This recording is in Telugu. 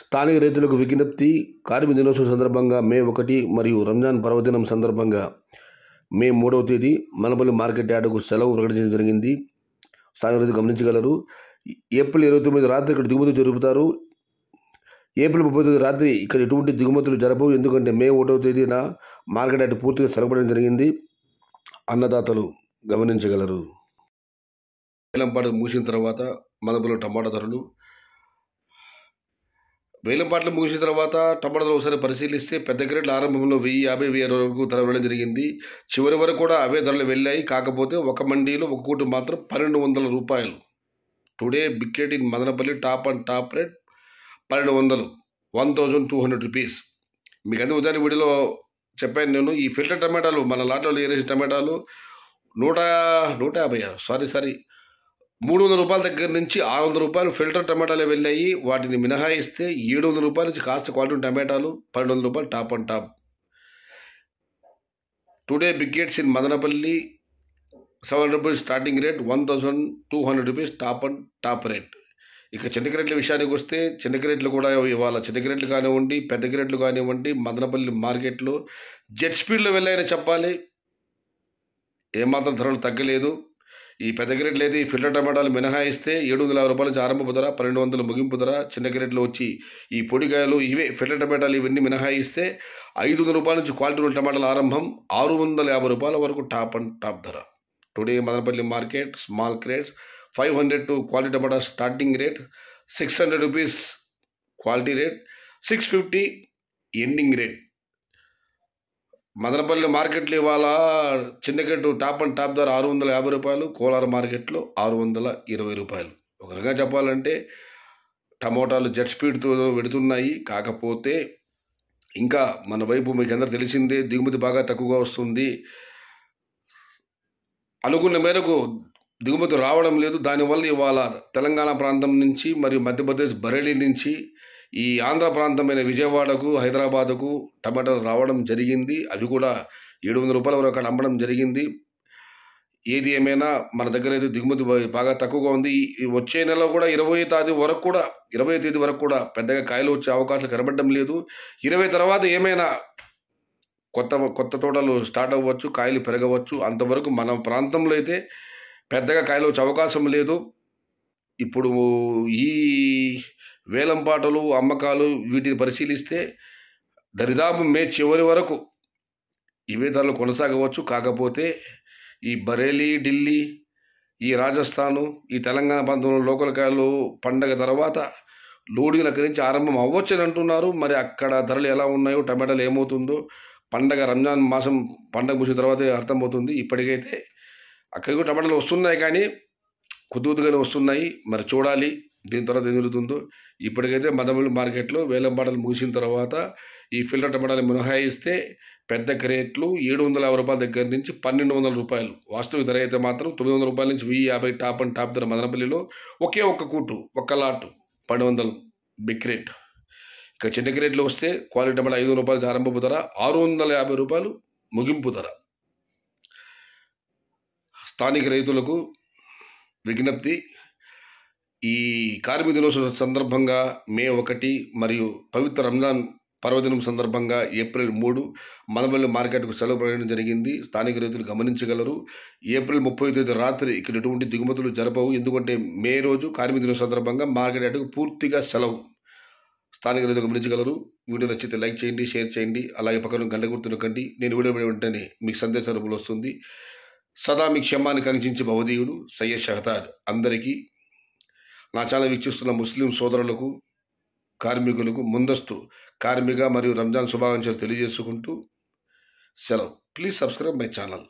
స్థానిక రైతులకు విజ్ఞప్తి కార్మిక దినోత్సవం సందర్భంగా మే ఒకటి మరియు రంజాన్ పర్వదినం సందర్భంగా మే మూడవ తేదీ మనపల్లి మార్కెట్ యార్డుకు సెలవు ప్రకటించడం జరిగింది స్థానిక రైతులు గమనించగలరు ఏప్రిల్ ఇరవై తొమ్మిది రాత్రి ఇక్కడ దిగుమతులు జరుపుతారు ఏప్రిల్ ముప్పై తొమ్మిది రాత్రి ఇక్కడ ఎటువంటి దిగుమతులు జరపవు ఎందుకంటే మే ఒకటవ తేదీన మార్కెట్ యార్డు పూర్తిగా సెలవుపడడం జరిగింది అన్నదాతలు గమనించగలరు వేలంపాట ముగిసిన తర్వాత మదపులో టమాటా ధరలు వేలంపాట్లు ముగిసిన తర్వాత టమాటాలు ఒకసారి పరిశీలిస్తే పెద్ద క్రేట్ల ఆరంభంలో వెయ్యి యాభై వెయ్యి అరవై వరకు ధర వెళ్ళడం జరిగింది చివరి వరకు కూడా అవే ధరలు వెళ్ళాయి కాకపోతే ఒక మండీలో ఒక కోటి మాత్రం పన్నెండు వందల రూపాయలు today biggest in Madanapalle top and top rate పన్నెండు వందలు one thousand two hundred rupees మీకు అదే ఉదాహరణ వీడియోలో చెప్పాను నేను ఈ ఫిల్టర్ టమాటాలు మన లాట్లో ఏరేసిన టమాటాలు నూట నూట యాభై సారీ సారీ మూడు వందల రూపాయల దగ్గర నుంచి ఆరు వందల రూపాయలు ఫిల్టర్ టమాటాలే వెళ్ళాయి వాటిని మినహాయిస్తే ఏడు వందల రూపాయల నుంచి కాస్త క్వాలిటీ టమాటాలు పన్నెండు వందల రూపాయలు top and top today biggest in Madanapalle seven rupees starting rate one thousand two hundred rupees top and top rate ఇక చిన్న క్రేట్ల విషయానికి వస్తే చిన్న క్రేట్లు కూడా ఇవాళ చిన్న క్రేట్లు కానివ్వండి పెద్ద క్రేట్లు కానివ్వండి మదనపల్లి మార్కెట్లో జెట్ స్పీడ్లో వెళ్ళాయని చెప్పాలి ఏమాత్రం ధరలు తగ్గలేదు ఈ పెద్ద గ్రేట్లు అయితే ఈ ఫిల్టర్ టమాటాలు మినహాయిస్తే ఏడు వందల యాభై రూపాయల నుంచి ఆరంభపు ధర పన్నెండు వందలు ముగింపు ధర చిన్న గ్రేట్లు వచ్చి ఈ పొడికాయలు ఇవే ఫిల్టర్ టమాటాలు ఇవన్నీ మినహాయిస్తే ఐదు వందల రూపాయల నుంచి క్వాలిటీ టమాటాలు టమాటాల ఆరంభం ఆరు వందల యాభై రూపాయల వరకు టాప్ అండ్ టాప్ ధర today Madanapalle market small crates five hundred to quality టమాటా starting rate six hundred rupees quality rate six fifty ending rate Madanapalle మార్కెట్లు ఇవాళ చిన్నకెట్టు టాప్ అండ్ టాప్ ధర ఆరు వందల యాభై రూపాయలు కోలార మార్కెట్లో ఆరు వందల ఇరవై రూపాయలు ఒక రకంగా చెప్పాలంటే టమోటాలు జెట్ స్పీడ్తో పెడుతున్నాయి కాకపోతే ఇంకా మన వైపు మీకు అందరూ తెలిసిందే దిగుమతి బాగా తక్కువగా వస్తుంది అనుకున్న మేరకు దిగుమతి రావడం లేదు దానివల్ల ఇవాళ తెలంగాణ ప్రాంతం నుంచి మరియు మధ్యప్రదేశ్ బరేలీ నుంచి ఈ ఆంధ్ర ప్రాంతమైన విజయవాడకు హైదరాబాదుకు టమాటాలు రావడం జరిగింది అది కూడా ఏడు వందల రూపాయల వరకు అక్కడ అమ్మడం జరిగింది ఏది ఏమైనా మన దగ్గర అయితే దిగుమతి బాగా తక్కువగా ఉంది వచ్చే నెల కూడా ఇరవై తేదీ వరకు కూడా ఇరవై తేదీ వరకు కూడా పెద్దగా కాయలు వచ్చే అవకాశాలు కనబడడం లేదు ఇరవై తర్వాత ఏమైనా కొత్త కొత్త తోటలు స్టార్ట్ అవ్వచ్చు కాయలు పెరగవచ్చు అంతవరకు మన ప్రాంతంలో అయితే పెద్దగా కాయలు వచ్చే అవకాశం లేదు ఇప్పుడు ఈ వేలంపాటలు అమ్మకాలు వీటిని పరిశీలిస్తే దరిదాపు మే చివరి వరకు ఇవే ధరలు కొనసాగవచ్చు కాకపోతే ఈ బరేలీ ఢిల్లీ ఈ రాజస్థాను ఈ తెలంగాణ ప్రాంతంలో లోకల్ కాయలు పండగ తర్వాత లోడింగ్ అక్కడి నుంచి ఆరంభం అవ్వచ్చని అంటున్నారు మరి అక్కడ ధరలు ఎలా ఉన్నాయో టమాటాలు ఏమవుతుందో పండగ రంజాన్ మాసం పండగ ముసిన తర్వాతే అర్థమవుతుంది ఇప్పటికైతే అక్కడికి టమాటాలు వస్తున్నాయి కానీ కొద్ది కొద్దిగానే వస్తున్నాయి మరి చూడాలి దీని తర్వాత ఏం జరుగుతుందో ఇప్పటికైతే మదములు మార్కెట్లో వేలం ముగిసిన తర్వాత ఈ ఫిల్టర్ టమాటాలు మినహాయిస్తే పెద్ద క్రేట్లు ఏడు వందల యాభై రూపాయల దగ్గర నుంచి పన్నెండు వందల రూపాయలు వాస్తవిక ధర అయితే మాత్రం తొమ్మిది వందల రూపాయల నుంచి వెయ్యి యాభై టాప్ అండ్ టాప్ ధర మదనపల్లిలో ఒకే ఒక్క కూటు ఒక్క లాటు పన్నెండు వందలు బిగ్ రేట్ ఇక చిన్న క్రేట్లు వస్తే క్వాలిటీ టమాటా ఐదు రూపాయలు ఆరంభపు ధర ఆరు వందల యాభై రూపాయలు ముగింపు ధర స్థానిక రైతులకు విజ్ఞప్తి ఈ కార్మిక దినోత్సవ సందర్భంగా మే ఒకటి మరియు పవిత్ర రంజాన్ పర్వదినం సందర్భంగా ఏప్రిల్ మూడు మనబల్లి మార్కెట్కు సెలవు ప్రకటన జరిగింది స్థానిక రైతులు గమనించగలరు ఏప్రిల్ ముప్పై తేదీ రాత్రి ఇక్కడ ఎటువంటి దిగుమతులు జరపవు ఎందుకంటే మే రోజు కార్మిక దినం సందర్భంగా మార్కెట్ అటుకు పూర్తిగా సెలవు స్థానిక రైతులు గమనించగలరు వీడియో నచ్చితే లైక్ చేయండి షేర్ చేయండి అలాగే పక్కన గంట గుర్తునకండి నేను వీడియో వెంటనే మీకు సందేశ రూపంలో వస్తుంది సదా మీ క్షేమాన్ని కనిచించి భవదీయుడు సయ్యద్ షహతాజ్ అందరికీ నా ఛానల్ వీక్షిస్తున్న ముస్లిం సోదరులకు కార్మికులకు ముందస్తు కార్మిక మరియు రంజాన్ శుభాకాంక్షలు తెలియజేసుకుంటూ సెలవు ప్లీజ్ సబ్స్క్రైబ్ మై ఛానల్